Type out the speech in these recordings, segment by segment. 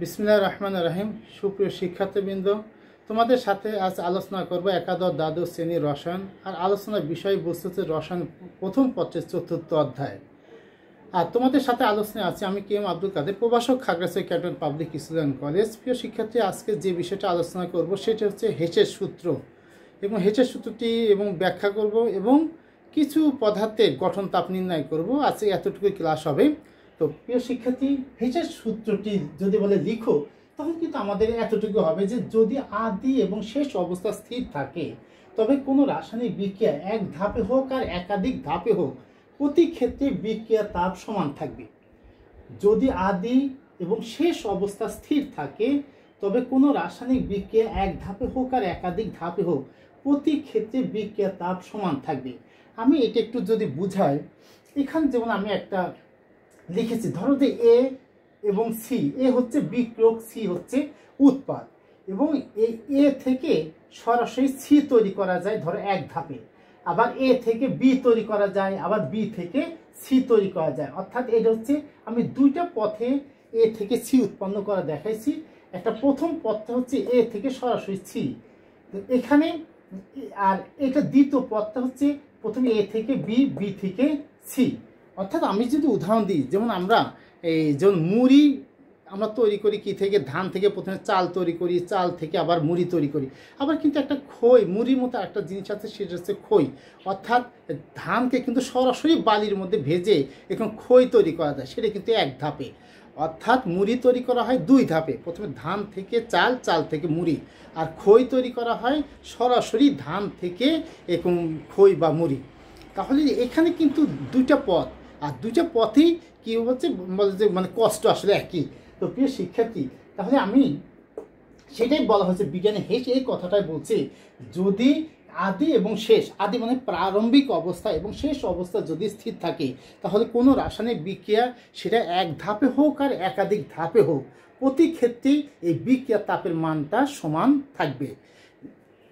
বিসমিল্লা রহমান রাহিম সুপ্রিয় শিক্ষার্থীবৃন্দ তোমাদের সাথে আজ আলোচনা করব একাদশ দ্বাদশ শ্রেণীর রসায়ন আর আলোচনার বিষয়বস্তু হচ্ছে রসায়ন প্রথম পত্রের চতুর্থ অধ্যায় আর তোমাদের সাথে আলোচনায় আছে আমি কে এম আব্দুল কাদের প্রভাষক Khagrachhari cantonment public and college প্রিয় শিক্ষার্থী আজকে যে বিষয়টা আলোচনা করব সেটা হচ্ছে হেঁচের সূত্র এবং হেঁচের সূত্রটি এবং ব্যাখ্যা করব এবং কিছু পদার্থের গঠন তাপ নির্ণয় করব আজকে এতটুকু ক্লাস হবে তো প্রিয় শিক্ষার্থী হেসের সূত্রটি যদি বলে লিখো তখন কিন্তু আমাদের এতটুকু হবে যে যদি আদি এবং শেষ অবস্থা স্থির থাকে তবে কোনো রাসায়নিক বিক্রিয়া এক ধাপে হোক আর একাধিক ধাপে হোক প্রতি ক্ষেত্রে বিক্রিয়া তাপ সমান থাকবে যদি আদি এবং শেষ অবস্থা স্থির থাকে তবে কোনো রাসায়নিক বিক্রিয়া এক ধাপে হোক আর একাধিক ধাপে হোক প্রতি ক্ষেত্রে বিক্রিয়া তাপ সমান থাকবে আমি এটা একটু যদি বুঝাই এখানে যেমন আমি একটা লিখেছি ধরো যে এ এবং সি এ হচ্ছে বিক্রোক সি হচ্ছে উৎপাদ এবং এই এ থেকে সরাসরি সি তৈরি করা যায় ধরো এক ধাপে আবার এ থেকে বি তৈরি করা যায় আবার বি থেকে সি তৈরি করা যায় অর্থাৎ এটা হচ্ছে আমি দুইটা পথে এ থেকে সি উৎপন্ন করা দেখাইছি একটা প্রথম পথটা হচ্ছে এ থেকে সরাসরি সি এখানে আর এটা দ্বিতীয় পথটা হচ্ছে প্রথমে এ থেকে বি বি থেকে সি অর্থাৎ আমি যদি উদাহরণ দিই যেমন আমরা এই যেমন মুড়ি আমরা তৈরি করি কি থেকে ধান থেকে প্রথমে চাল তৈরি করি চাল থেকে আবার মুড়ি তৈরি করি আবার কিন্তু একটা খই মুড়ির মতো একটা জিনিস আছে সেটা হচ্ছে খই অর্থাৎ ধানকে কিন্তু সরাসরি বালির মধ্যে ভেজে এখন খই তৈরি করা যায় সেটা কিন্তু এক ধাপে অর্থাৎ মুড়ি তৈরি করা হয় দুই ধাপে প্রথমে ধান থেকে চাল চাল থেকে মুড়ি আর খই তৈরি করা হয় সরাসরি ধান থেকে এরকম খই বা মুড়ি তাহলে এখানে কিন্তু দুইটা পথ আর দুইটা পথেই কী হচ্ছে যে মানে কষ্ট আসলে একই তো প্রিয় শিক্ষার্থী তাহলে আমি সেটাই বলা হয়েছে বিজ্ঞানে হেস এই কথাটাই বলছে যদি আদি এবং শেষ আদি মানে প্রারম্ভিক অবস্থা এবং শেষ অবস্থা যদি স্থির থাকে তাহলে কোনো রাসায়নিক বিক্রিয়া সেটা এক ধাপে হোক আর একাধিক ধাপে হোক প্রতি ক্ষেত্রেই এই বিক্রিয়ার তাপের মানটা সমান থাকবে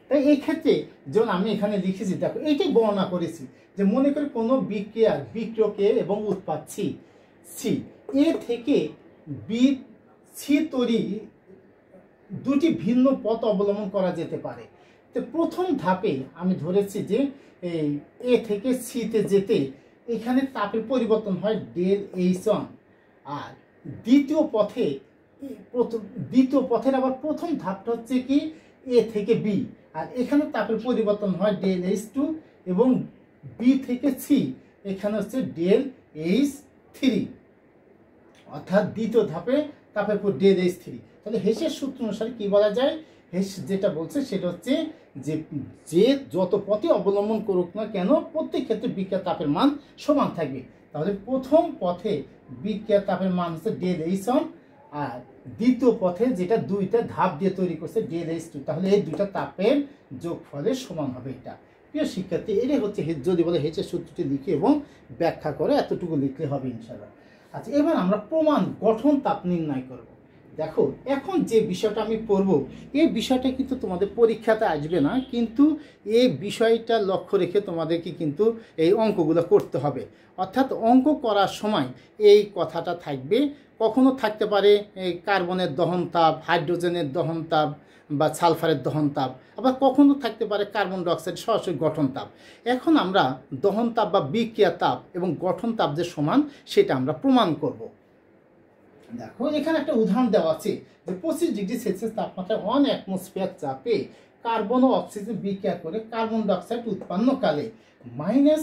তাই এই ক্ষেত্রে যেমন আমি এখানে লিখেছি দেখো এইটাই বর্ণনা করেছি যে মনে করি কোনো বিক্রিয়ার বিক্রকে এবং উৎপাদ সি সি এ থেকে বি সি তৈরি দুটি ভিন্ন পথ অবলম্বন করা যেতে পারে তো প্রথম ধাপে আমি ধরেছি যে এই এ থেকে সিতে যেতে এখানে তাপের পরিবর্তন হয় ডেল এইচ সন আর দ্বিতীয় পথে প্রথম দ্বিতীয় পথের আবার প্রথম ধাপটা হচ্ছে কি এ থেকে বি আর এখানে তাপের পরিবর্তন হয় ডেল এইচ টু এবং বি থেকে সি এখানে হচ্ছে ডেল এইচ থ্রি অর্থাৎ দ্বিতীয় ধাপে তাপের পর ডেল এইচ থ্রি তাহলে হেসের সূত্র অনুসারে কী বলা যায় হেস যেটা বলছে সেটা হচ্ছে যে যে যত পথে অবলম্বন করুক না কেন প্রত্যেক ক্ষেত্রে বিক্রিয়া তাপের মান সমান থাকবে তাহলে প্রথম পথে বিক্রিয়া তাপের মান হচ্ছে ডেল এইচ আর দ্বিতীয় পথে যেটা দুইটা ধাপ দিয়ে তৈরি করছে ডিএল এইচ টু তাহলে এই দুইটা তাপের যোগফলের সমান হবে এটা প্রিয় শিক্ষার্থী এটাই হচ্ছে যদি বলে হেচের সূত্রটি লিখে এবং ব্যাখ্যা করে এতটুকু লিখলে হবে ইনশাল্লাহ আচ্ছা এবার আমরা প্রমাণ গঠন তাপ নির্ণয় করব দেখো এখন যে বিষয়টা আমি পড়ব এই বিষয়টা কিন্তু তোমাদের পরীক্ষাতে আসবে না কিন্তু এই বিষয়টা লক্ষ্য রেখে তোমাদেরকে কিন্তু এই অঙ্কগুলো করতে হবে অর্থাৎ অঙ্ক করার সময় এই কথাটা থাকবে কখনো থাকতে পারে কার্বনের দহন তাপ হাইড্রোজেনের দহন তাপ বা সালফারের দহন তাপ আবার কখনো থাকতে পারে কার্বন ডাইঅক্সাইড সরাসরি গঠন তাপ এখন আমরা দহন তাপ বা বিক্রিয়া তাপ এবং গঠন তাপ যে সমান সেটা আমরা প্রমাণ করবো দেখো এখানে একটা উদাহরণ দেওয়া আছে যে পঁচিশ ডিগ্রি সেলসিয়াস তাপমাত্রায় ওয়ান অ্যাটমসফিয়ার চাপে কার্বন ও অক্সিজেন বিক্রিয়া করে কার্বন ডাইঅক্সাইড উৎপন্নকালে minus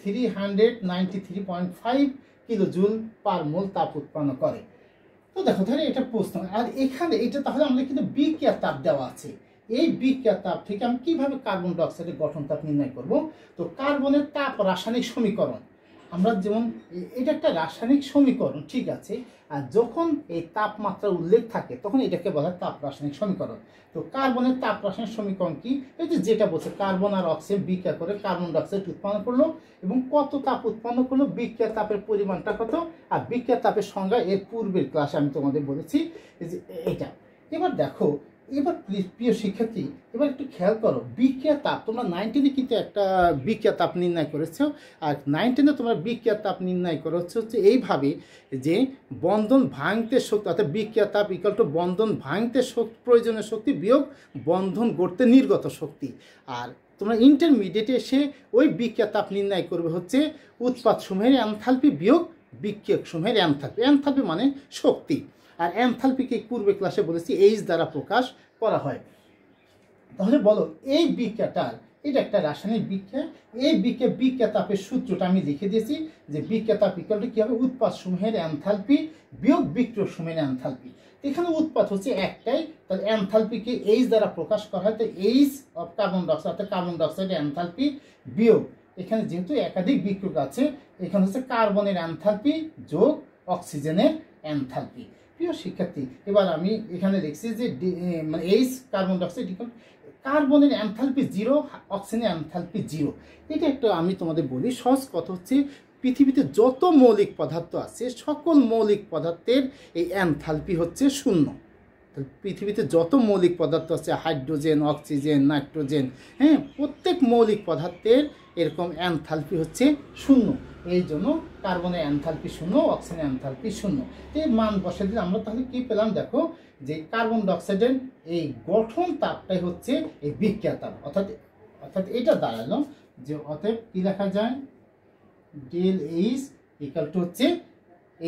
three hundred ninety three point five kilo joule per mole তাপ উৎপন্ন করে তো দেখো তাহলে এটা প্রশ্ন আর এখানে এটা তাহলে আমাদের কিন্তু বিক্রিয়ার তাপ দেওয়া আছে এই বিক্রিয়ার তাপ থেকে আমি কিভাবে কার্বন ডাইঅক্সাইডের গঠন তাপ নির্ণয় করব তো কার্বনের তাপ রাসায়নিক সমীকরণ আমরা যেমন এটা একটা রাসায়নিক সমীকরণ ঠিক আছে আর যখন এই তাপমাত্রা উল্লেখ থাকে তখন এটাকে বলা হয় তাপ রাসায়নিক সমীকরণ তো কার্বনের তাপ রাসায়নিক সমীকরণ কি এই যে যেটা বলছে কার্বন আর অক্সিজেন বিক্রিয়া করে কার্বন ডাইঅক্সাইড উৎপন্ন করলো এবং কত তাপ উৎপন্ন করলো বিক্রিয়া তাপের পরিমাণটা কত আর বিক্রিয়া তাপের সংজ্ঞা এর পূর্বের ক্লাসে আমি তোমাদের বলেছি যে এটা এবার দেখো এবার প্লিজ প্রিয় শিক্ষার্থী এবার একটু খেয়াল করো বিক্রিয়া তাপ তোমরা নাইনটিনে কিন্তু একটা বিক্রিয়া তাপ নির্ণয় করেছো আর নাইনটিনে তোমরা বিক্রিয়া তাপ নির্ণয় করে হচ্ছে হচ্ছে এইভাবে যে বন্ধন ভাঙতে শক্তি অর্থাৎ বিক্রিয়া তাপ ইকাল টু বন্ধন ভাঙতে শক্তি প্রয়োজনীয় শক্তি বিয়োগ বন্ধন গড়তে নির্গত শক্তি আর তোমরা ইন্টারমিডিয়েটে এসে ওই বিক্রিয়া তাপ নির্ণয় করবে হচ্ছে উৎপাদ সমূহের অ্যানথালপি বিয়োগ বিক্রিয়ক সমূহের অ্যানথালপি অ্যানথালপি মানে শক্তি আর এনথালপিকে পূর্বে ক্লাসে বলেছি এইচ দ্বারা প্রকাশ করা হয় তাহলে বলো এই বিক্রিয়াটার এটা একটা রাসায়নিক বিক্রিয়া এই বিকে বিক্রিয়া তাপের সূত্রটা আমি লিখে দিয়েছি যে বিক্রিয়া তাপ ইকুয়ালটা কী হবে উৎপাদ সমূহের অ্যানথালপি বিয়োগ বিক্রিয় সমূহের অ্যানথালপি এখানে উৎপাদ হচ্ছে একটাই তাহলে অ্যানথালপিকে এইচ দ্বারা প্রকাশ করা হয় তো এইচ অফ কার্বন ডাইঅক্সাইড অর্থাৎ কার্বন ডাইঅক্সাইড অ্যানথালপি বিয়োগ এখানে যেহেতু একাধিক বিক্রিয়ক আছে এখানে হচ্ছে কার্বনের অ্যানথালপি যোগ অক্সিজেনের অ্যানথালপি প্রিয় শিক্ষার্থী এবার আমি এখানে দেখছি যে মানে এইচ কার্বন ডাইঅক্সাইড কার্বনের অ্যানথালপি জিরো অক্সিজেনের অ্যানথালপি জিরো এটা একটা আমি তোমাদের বলি সহজ কথা হচ্ছে পৃথিবীতে যত মৌলিক পদার্থ আছে সকল মৌলিক পদার্থের এই অ্যানথালপি হচ্ছে শূন্য পৃথিবীতে যত মৌলিক পদার্থ আছে হাইড্রোজেন অক্সিজেন নাইট্রোজেন হ্যাঁ প্রত্যেক মৌলিক পদার্থের এরকম অ্যানথালপি হচ্ছে শূন্য এই জন্য কার্বনের অ্যানথালপি শূন্য অক্সিজেন অ্যানথালপি শূন্য এই মান বসে দিলে আমরা তাহলে কী পেলাম দেখো যে কার্বন ডাইঅক্সাইডের এই গঠন তাপটাই হচ্ছে এই বিক্রিয়া তাপ অর্থাৎ অর্থাৎ এটা দাঁড়ালো যে অতএব কী লেখা যায় ডেল এইচ ইকাল টু হচ্ছে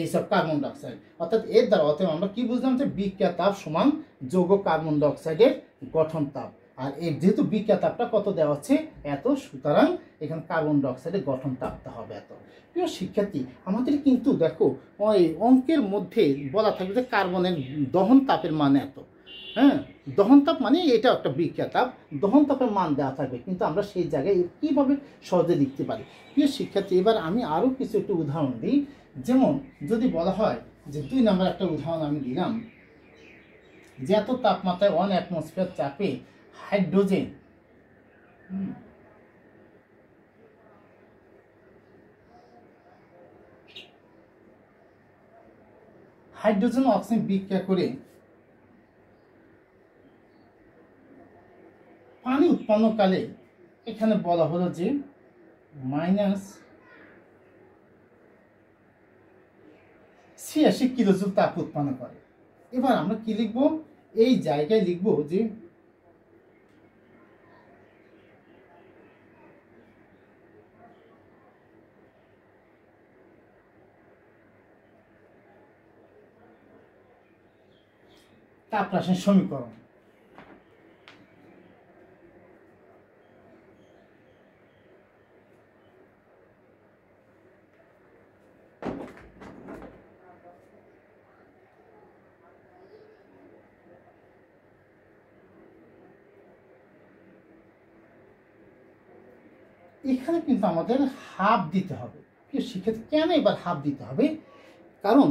এইসব কার্বন ডাইঅক্সাইড অর্থাৎ এর দ্বারা অতএব আমরা কি বুঝলাম যে বিক্রিয়া তাপ সমান যৌগ কার্বন ডাইঅক্সাইডের গঠন তাপ আর এর যেহেতু বিক্রিয়া তাপটা কত দেওয়া হচ্ছে এত সুতরাং এখানে কার্বন ডাইঅক্সাইডের গঠন তাপটা হবে এত প্রিয় শিক্ষার্থী আমাদের কিন্তু দেখো ওই অঙ্কের মধ্যে বলা থাকবে যে কার্বনের দহন তাপের মান এত হ্যাঁ দহন তাপ মানে এটা একটা বিক্রিয়া তাপ দহন তাপের মান দেওয়া থাকবে কিন্তু আমরা সেই জায়গায় কীভাবে সহজে লিখতে পারি প্রিয় শিক্ষার্থী এবার আমি আরও কিছু একটু উদাহরণ দিই যেমন যদি বলা হয় যে দুই নম্বর একটা উদাহরণ আমি দিলাম যে এত তাপমাত্রায় ওয়ান অ্যাটমসফিয়ার চাপে হাইড্রোজেন হাইড্রোজেন অক্সিজেন বিক্রিয়া করে পানি উৎপন্নকালে এখানে বলা হলো যে মাইনাস ছিয়াশি কিলোজুল তাপ উৎপন্ন করে এবার আমরা কি লিখব এই জায়গায় লিখব যে তাপ সমীকরণ এখানে কিন্তু আমাদের হাফ দিতে হবে সেক্ষেত্রে কেন এবার হাফ দিতে হবে কারণ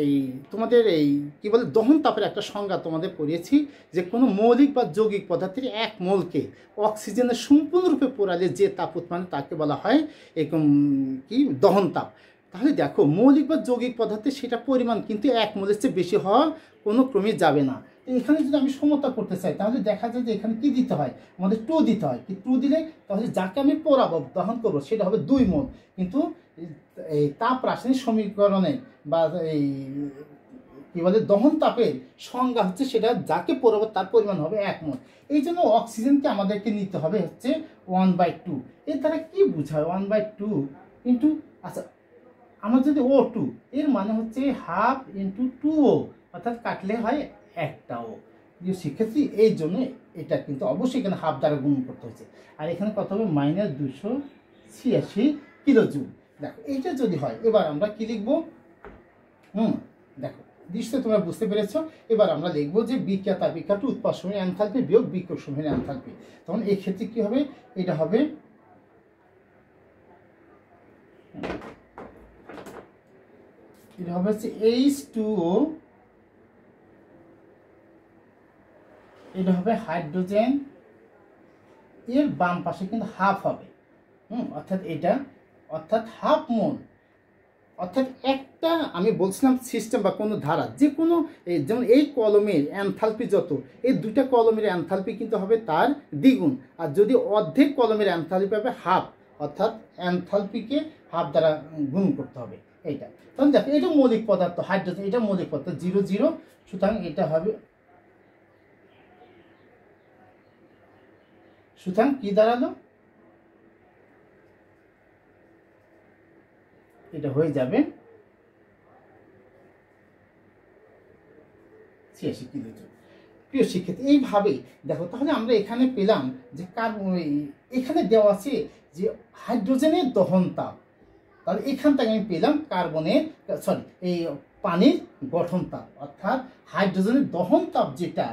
এই তোমাদের এই কি বলে দহন তাপের একটা সংজ্ঞা তোমাদের পড়িয়েছি যে কোনো মৌলিক বা যৌগিক পদার্থের এক মোলকে অক্সিজেনে সম্পূর্ণরূপে পোড়ালে যে তাপ উৎপন্ন তাকে বলা হয় এরকম কি দহন তাপ তাহলে দেখো মৌলিক বা যৌগিক পদার্থে সেটা পরিমাণ কিন্তু এক মোলের চেয়ে বেশি হওয়া কোনো ক্রমে যাবে না এখানে যদি আমি সমতা করতে চাই তাহলে দেখা যায় যে এখানে কী দিতে হয় আমাদের টু দিতে হয় কি টু দিলে তাহলে যাকে আমি পোড়াবো দহন করবো সেটা হবে দুই মোল কিন্তু এই তাপ রাসায়নিক সমীকরণে বা এই কী বলে দহন তাপের সংজ্ঞা হচ্ছে সেটা যাকে পড়ব তার পরিমাণ হবে এক মন এই জন্য অক্সিজেনকে আমাদেরকে নিতে হবে হচ্ছে ওয়ান বাই টু এর দ্বারা কী বোঝায় ওয়ান বাই টু ইন্টু আচ্ছা আমার যদি ও টু এর মানে হচ্ছে হাফ ইন্টু টু ও অর্থাৎ কাটলে হয় একটা ও সেক্ষেত্রে এই জন্য এটা কিন্তু অবশ্যই এখানে হাফ দ্বারা গুণ করতে হচ্ছে আর এখানে কত হবে মাইনাস দুশো ছিয়াশি কিলো জুল দেখো এইটা যদি হয় এবার আমরা কি লিখবো হুম দেখো দৃশ্য তোমরা বুঝতে পেরেছ এবার আমরা লিখবো যে বিক্রিয়া তাপিকা টু উৎপাদন অ্যানথালপি বিয়োগ বিক্রসমীর থাকবে তখন এক্ষেত্রে কি হবে এটা হবে এটা হবে হচ্ছে এইচ টু ও এটা হবে হাইড্রোজেন এর বাম পাশে কিন্তু হাফ হবে হুম অর্থাৎ এটা অর্থাৎ হাফ মুন অর্থাৎ একটা আমি বলছিলাম সিস্টেম বা কোনো ধারা যে কোনো যেমন এই কলমের অ্যানথালপি যত এই দুটা কলমের অ্যানথালপি কিন্তু হবে তার দ্বিগুণ আর যদি অর্ধেক কলমের অ্যানথালপি হবে হাফ অর্থাৎ অ্যানথালপিকে হাফ দ্বারা গুণ করতে হবে এইটা তখন দেখো এটা মৌলিক পদার্থ হাইড্রোজেন এটা মৌলিক পদার্থ জিরো জিরো সুতরাং এটা হবে সুতরাং কী দাঁড়ালো এটা হয়ে যাবে ছিয়াশি কিলোজন প্রিয় শিক্ষার্থী এইভাবেই দেখো তাহলে আমরা এখানে পেলাম যে কার এখানে দেওয়া আছে যে হাইড্রোজেনের দহন তাপ তাহলে এখান থেকে আমি পেলাম কার্বনের সরি এই পানির গঠন তাপ অর্থাৎ হাইড্রোজেনের দহন তাপ যেটা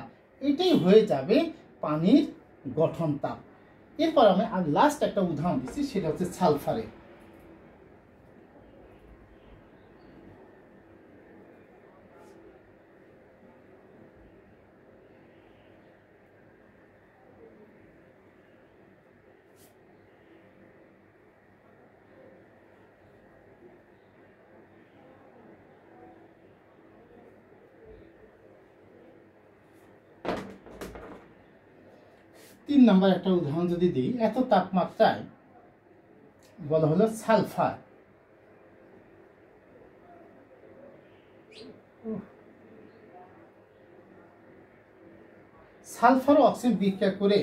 এটাই হয়ে যাবে পানির গঠন তাপ এরপর আমি আর লাস্ট একটা উদাহরণ দিচ্ছি সেটা হচ্ছে সালফারের তিন নম্বর একটা উদাহরণ যদি দিই এত তাপমাত্রায় বলা হলো সালফার সালফার অক্সিজেন বিক্রিয়া করে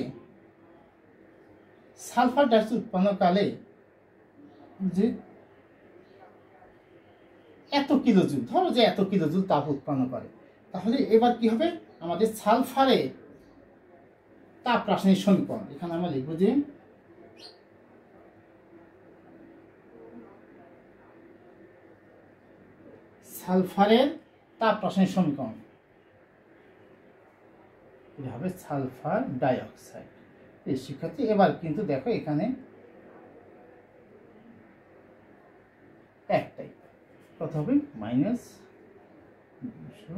সালফার উৎপন্ন উৎপন্নকালে যে এত কিলোজুল ধরো যে এত কিলোজুল তাপ উৎপন্ন করে তাহলে এবার কি হবে আমাদের সালফারে তাপ রাসায়নিক সমীকরণ এখানে আমরা লিখব যে সালফারের তাপ রাসায়নিক সমীকরণ এটা হবে সালফার ডাইঅক্সাইড এই শিক্ষার্থী এবার কিন্তু দেখো এখানে একটাই কত হবে মাইনাস দুশো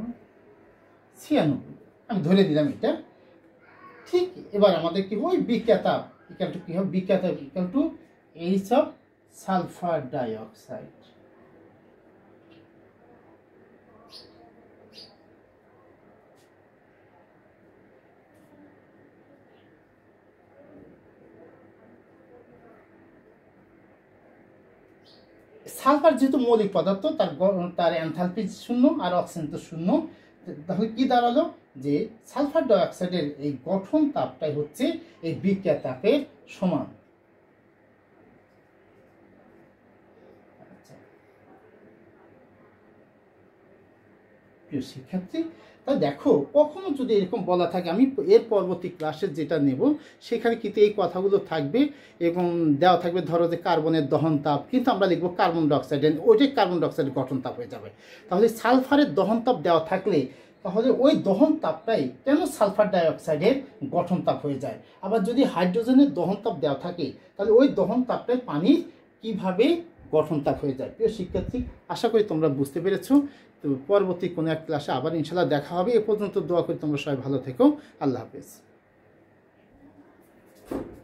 ছিয়ানব্বই আমি ধরে দিলাম এটা ঠিক এবার আমাদের কি হয় বিকেতা ইকাল টু কি হবে বিকেতা equal to H of sulphur dioxide sulphur যেহেতু মৌলিক পদার্থ তার তার অ্যানথালপি শূন্য আর অক্সিজেন তো শূন্য তাহলে কি দাঁড়ালো যে সালফার ডাইঅক্সাইডের এই গঠন তাপটাই হচ্ছে এই বিক্রিয়া তাপের সমান আচ্ছা। প্রিয় শিক্ষার্থী তা দেখো কখনো যদি এরকম বলা থাকে আমি এর পরবর্তী ক্লাসে যেটা নেব সেখানে কিন্তু এই কথাগুলো থাকবে এবং দেওয়া থাকবে ধরো যে কার্বনের দহন তাপ কিন্তু আমরা লিখবো কার্বন ডাইঅক্সাইড ওইটাই কার্বন ডাইঅক্সাইডের গঠন তাপ হয়ে যাবে তাহলে সালফারের দহন তাপ দেওয়া থাকলে তাহলে ওই দহন তাপটাই কেন সালফার ডাইঅক্সাইডের গঠন তাপ হয়ে যায় আবার যদি হাইড্রোজেনের দহন তাপ দেওয়া থাকে তাহলে ওই দহন তাপটাই পানির কীভাবে গঠন তাপ হয়ে যায় প্রিয় শিক্ষার্থী আশা করি তোমরা বুঝতে পেরেছো তো পরবর্তী কোনো এক ক্লাসে আবার ইনশাল্লাহ দেখা হবে এ পর্যন্ত দোয়া করি তোমরা সবাই ভালো থেকো আল্লাহ হাফেজ